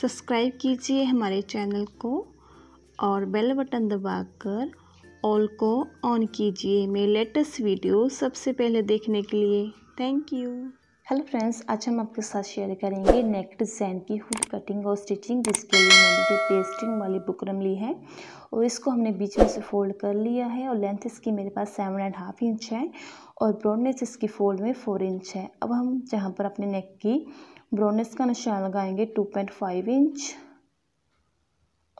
subscribe कीजिए हमारे channel को और बेल बटन दबाकर ऑल को ऑन कीजिए मेरे लेटेस्ट वीडियो सबसे पहले देखने के लिए थैंक यू हेलो फ्रेंड्स आज हम आपके साथ शेयर करेंगे नेक डिज़ाइन की हुड कटिंग और स्टिचिंग जिसके लिए मैंने जो पेस्टिंग वाली बुकरम ली है और इसको हमने बीच में से फोल्ड कर लिया है और लेंथ इसकी मेरे पास सेवन एंड हाफ इंच है और ब्रॉडनेस इसकी फोल्ड में फोर इंच है अब हम जहाँ पर अपने नेक की ब्रॉडनेस का निशान लगाएंगे टू पॉइंट फाइव इंच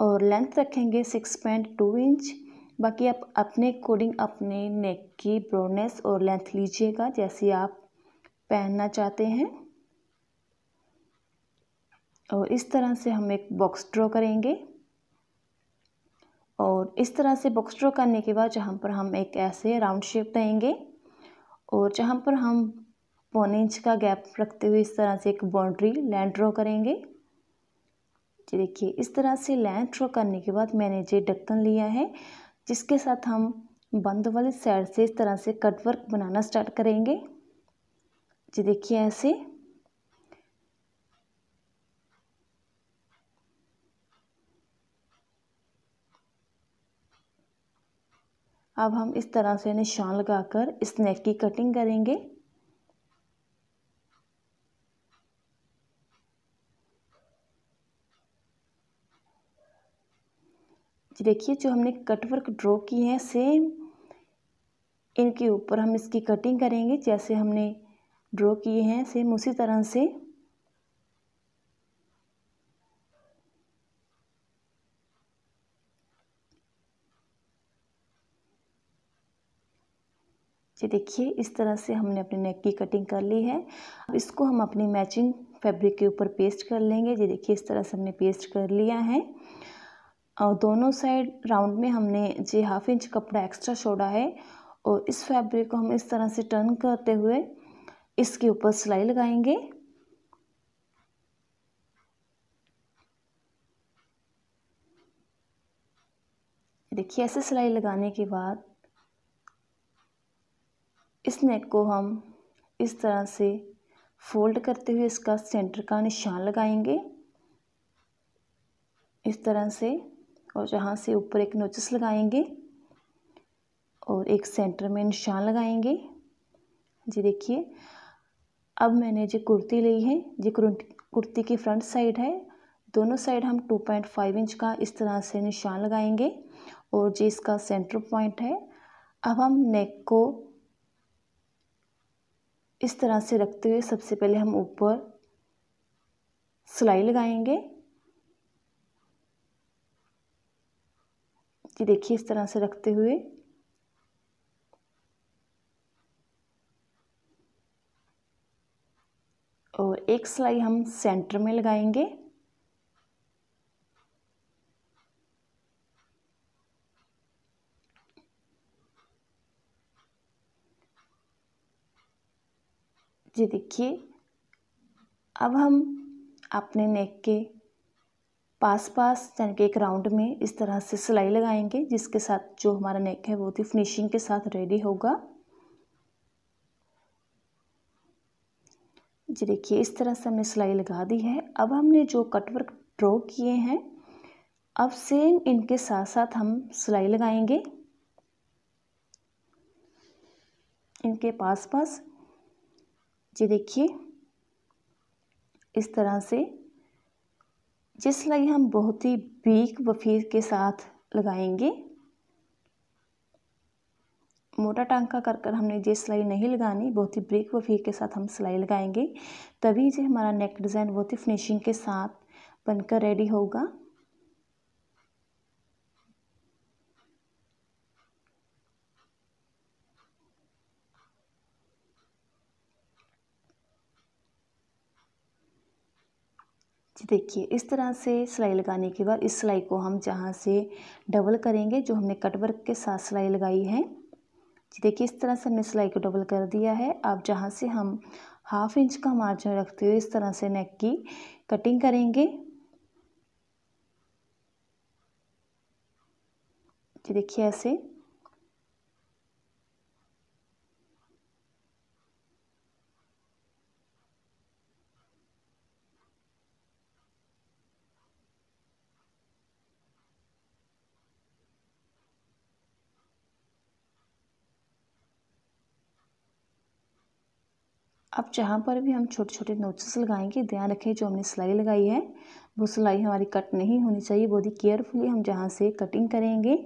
और लेंथ रखेंगे सिक्स पॉइंट टू इंच बाकी आप अपने अकॉर्डिंग अपने नेक की ब्रॉडनेस और लेंथ लीजिएगा जैसे आप पहनना चाहते हैं और इस तरह से हम एक बॉक्स ड्रॉ करेंगे और इस तरह से बॉक्स ड्रॉ करने के बाद जहाँ पर हम एक ऐसे राउंड शेप देंगे और जहाँ पर हम पौने इंच का गैप रखते हुए इस तरह से एक बाउंड्री लाइन ड्रॉ करेंगे जी देखिए इस तरह से लाइन ड्रॉ करने के बाद मैंने ये ढक्कन लिया है जिसके साथ हम बंद वाली साइड से इस तरह से कटवर्क बनाना स्टार्ट करेंगे जी देखिए ऐसे अब हम इस तरह से निशान लगाकर इस नेक की कटिंग करेंगे जी देखिए जो हमने कटवर्क ड्रॉ की है सेम इनके ऊपर हम इसकी कटिंग करेंगे जैसे हमने ड्रॉ किए हैं सेम उसी तरह से ये देखिए इस तरह से हमने अपने नेक की कटिंग कर ली है अब इसको हम अपनी मैचिंग फैब्रिक के ऊपर पेस्ट कर लेंगे ये देखिए इस तरह से हमने पेस्ट कर लिया है और दोनों साइड राउंड में हमने ये हाफ इंच कपड़ा एक्स्ट्रा छोड़ा है और इस फैब्रिक को हम इस तरह से टर्न करते हुए इसके ऊपर सिलाई लगाएंगे देखिए ऐसे सिलाई लगाने के बाद इस नेक को हम इस तरह से फोल्ड करते हुए इसका सेंटर का निशान लगाएंगे इस तरह से और जहाँ से ऊपर एक नोचस लगाएंगे और एक सेंटर में निशान लगाएंगे जी देखिए अब मैंने जो कुर्ती ली है जो कुर्ती की फ्रंट साइड है दोनों साइड हम टू पॉइंट फाइव इंच का इस तरह से निशान लगाएंगे और जो इसका सेंटर पॉइंट है अब हम नेक को इस तरह से रखते हुए सबसे पहले हम ऊपर सिलाई लगाएंगे जी देखिए इस तरह से रखते हुए और तो एक सिलाई हम सेंटर में लगाएंगे जी देखिए अब हम अपने नेक के पास पास यानी कि एक राउंड में इस तरह से सिलाई लगाएंगे जिसके साथ जो हमारा नेक है वो भी फिनिशिंग के साथ रेडी होगा जी देखिए इस तरह से हमने सिलाई लगा दी है अब हमने जो कटवर्क ड्रॉ किए हैं अब सेम इनके साथ साथ हम सिलाई लगाएंगे इनके पास पास जी देखिए इस तरह से जिस सिलाई हम बहुत ही बीक वफीर के साथ लगाएंगे मोटा टांका कर कर हमने ये सिलाई नहीं लगानी बहुत ही ब्रेक व फीक के साथ हम सिलाई लगाएंगे तभी जो हमारा नेक डिज़ाइन बहुत ही फिनिशिंग के साथ बनकर रेडी होगा जी देखिए इस तरह से सिलाई लगाने के बाद इस सिलाई को हम जहाँ से डबल करेंगे जो हमने कटवर्क के साथ सिलाई लगाई है देखिए इस तरह से हमने सिलाई को डबल कर दिया है अब जहाँ से हम हाफ इंच का मार्जिन रखते हुए इस तरह से नेक की कटिंग करेंगे देखिए ऐसे अब जहाँ पर भी हम छोटे छोटे नोचेस लगाएंगे ध्यान रखें जो हमने सिलाई लगाई है वो सिलाई हमारी कट नहीं होनी चाहिए बहुत ही केयरफुली हम जहाँ से कटिंग करेंगे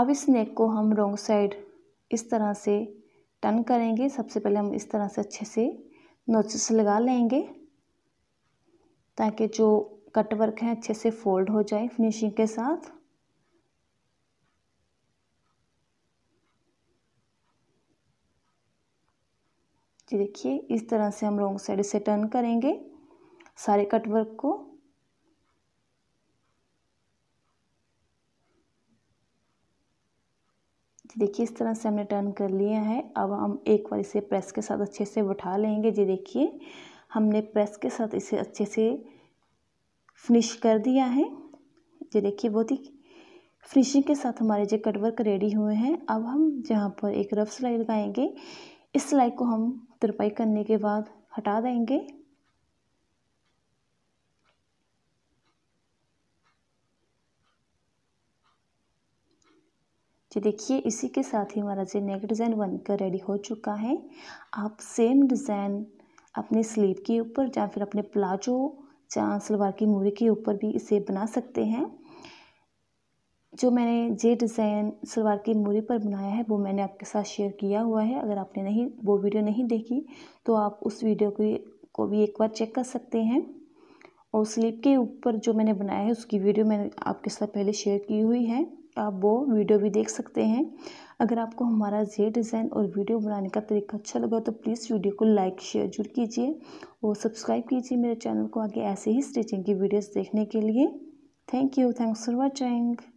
अब इस नेक को हम रोंग साइड इस तरह से टर्न करेंगे सबसे पहले हम इस तरह से अच्छे से नोचेस लगा लेंगे ताकि जो कट वर्क है अच्छे से फोल्ड हो जाए फिनिशिंग के साथ जी देखिए इस तरह से हम रोंग साइड से टर्न करेंगे सारे कटवर्क को जी देखिए इस तरह से हमने टर्न कर लिया है अब हम एक बार इसे प्रेस के साथ अच्छे से बैठा लेंगे जी देखिए हमने प्रेस के साथ इसे अच्छे से फिनिश कर दिया है जी देखिए बहुत ही फिनिशिंग के साथ हमारे जो कटवर्क रेडी हुए हैं अब हम जहाँ पर एक रफ सिलाई लगाएंगे इस सिलाई को हम तुरपाई करने के बाद हटा देंगे जी देखिए इसी के साथ ही हमारा जो नेक डिज़ाइन बनकर रेडी हो चुका है आप सेम डिज़ाइन अपने स्लीव के ऊपर या फिर अपने प्लाजो या सलवार की मूरी के ऊपर भी इसे बना सकते हैं जो मैंने जे डिज़ाइन सलवार की मूरी पर बनाया है वो मैंने आपके साथ शेयर किया हुआ है अगर आपने नहीं वो वीडियो नहीं देखी तो आप उस वीडियो की को भी एक बार चेक कर सकते हैं और स्लीप के ऊपर जो मैंने बनाया है उसकी वीडियो मैंने आपके साथ पहले शेयर की हुई है आप वो वीडियो भी देख सकते हैं अगर आपको हमारा जे डिज़ाइन और वीडियो बनाने का तरीका अच्छा लगा तो प्लीज़ वीडियो को लाइक शेयर जरूर कीजिए और सब्सक्राइब कीजिए मेरे चैनल को आगे ऐसे ही स्टिचिंग की वीडियोस देखने के लिए thank you thanks for watching